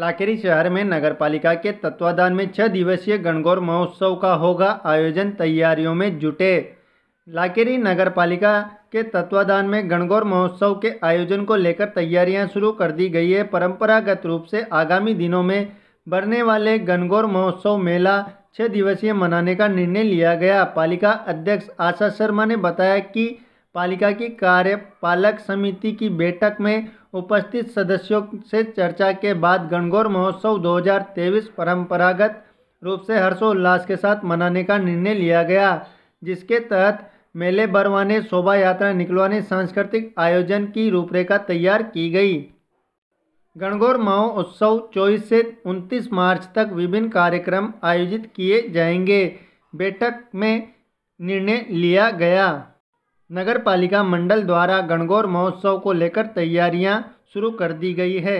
लाकेरी शहर में नगरपालिका के तत्वाधान में छः दिवसीय गणगौर महोत्सव का होगा आयोजन तैयारियों में जुटे लाकेरी नगरपालिका के तत्वाधान में गणगौर महोत्सव के आयोजन को लेकर तैयारियां शुरू कर दी गई है परंपरागत रूप से आगामी दिनों में बढ़ने वाले गणगौर महोत्सव मेला छः दिवसीय मनाने का निर्णय लिया गया पालिका अध्यक्ष आशा शर्मा ने बताया कि पालिका की कार्यपालक समिति की बैठक में उपस्थित सदस्यों से चर्चा के बाद गणगौर महोत्सव 2023 परंपरागत रूप से हर्षोल्लास के साथ मनाने का निर्णय लिया गया जिसके तहत मेले बरवाने शोभा यात्रा निकलवाने सांस्कृतिक आयोजन की रूपरेखा तैयार की गई गणगौर महोत्सव चौबीस से 29 मार्च तक विभिन्न कार्यक्रम आयोजित किए जाएंगे बैठक में निर्णय लिया गया नगर पालिका मंडल द्वारा गणगौर महोत्सव को लेकर तैयारियां शुरू कर दी गई है